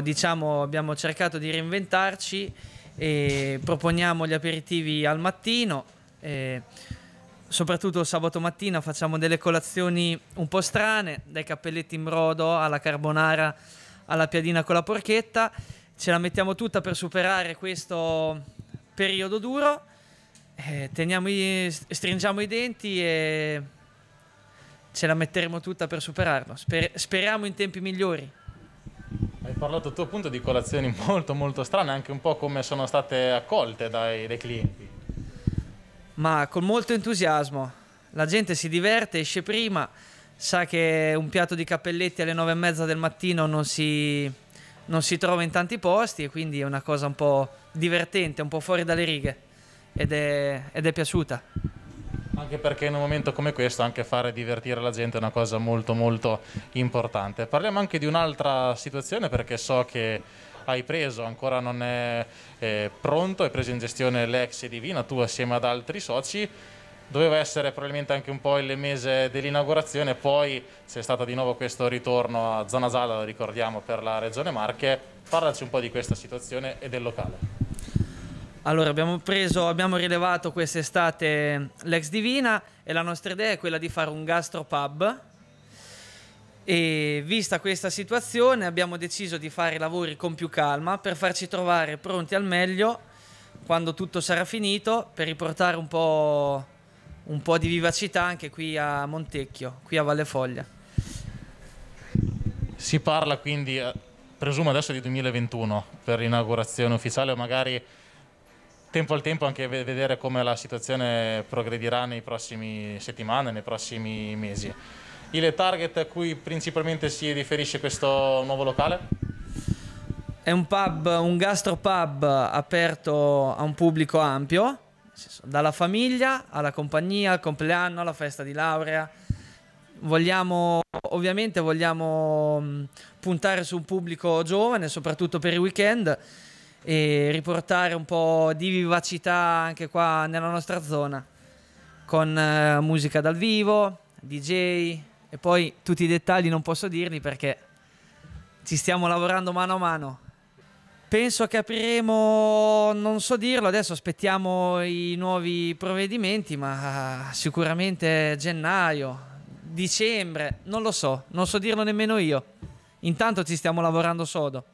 Diciamo abbiamo cercato di reinventarci e proponiamo gli aperitivi al mattino. soprattutto sabato mattina facciamo delle colazioni un po' strane, dai cappelletti in brodo alla carbonara alla piadina con la porchetta. Ce la mettiamo tutta per superare questo periodo duro. Eh, teniamo i, stringiamo i denti e ce la metteremo tutta per superarlo. Sper, speriamo in tempi migliori. Hai parlato tu appunto di colazioni molto molto strane, anche un po' come sono state accolte dai, dai clienti. Ma con molto entusiasmo. La gente si diverte, esce prima, sa che un piatto di cappelletti alle nove e mezza del mattino non si, non si trova in tanti posti e quindi è una cosa un po' divertente, un po' fuori dalle righe ed è, ed è piaciuta. Anche perché in un momento come questo anche fare divertire la gente è una cosa molto molto importante. Parliamo anche di un'altra situazione perché so che hai preso, ancora non è eh, pronto, hai preso in gestione l'ex Divina, tu assieme ad altri soci. Doveva essere probabilmente anche un po' il mese dell'inaugurazione, poi c'è stato di nuovo questo ritorno a Zona Zala, lo ricordiamo, per la Regione Marche. Parlaci un po' di questa situazione e del locale. Allora, abbiamo preso, abbiamo rilevato quest'estate l'ex Divina e la nostra idea è quella di fare un gastropub. E vista questa situazione abbiamo deciso di fare i lavori con più calma per farci trovare pronti al meglio quando tutto sarà finito per riportare un po', un po di vivacità anche qui a Montecchio, qui a Valle Foglia. Si parla quindi, eh, presumo adesso di 2021 per l'inaugurazione ufficiale o magari tempo al tempo anche vedere come la situazione progredirà nei prossimi settimane, nei prossimi mesi. Il target a cui principalmente si riferisce questo nuovo locale? È un pub, un gastropub aperto a un pubblico ampio, dalla famiglia alla compagnia, al compleanno, alla festa di laurea. Vogliamo, ovviamente vogliamo puntare su un pubblico giovane, soprattutto per i weekend e riportare un po' di vivacità anche qua nella nostra zona con eh, musica dal vivo, DJ e poi tutti i dettagli non posso dirli perché ci stiamo lavorando mano a mano. Penso che apriremo, non so dirlo, adesso aspettiamo i nuovi provvedimenti, ma sicuramente gennaio, dicembre, non lo so, non so dirlo nemmeno io. Intanto ci stiamo lavorando sodo.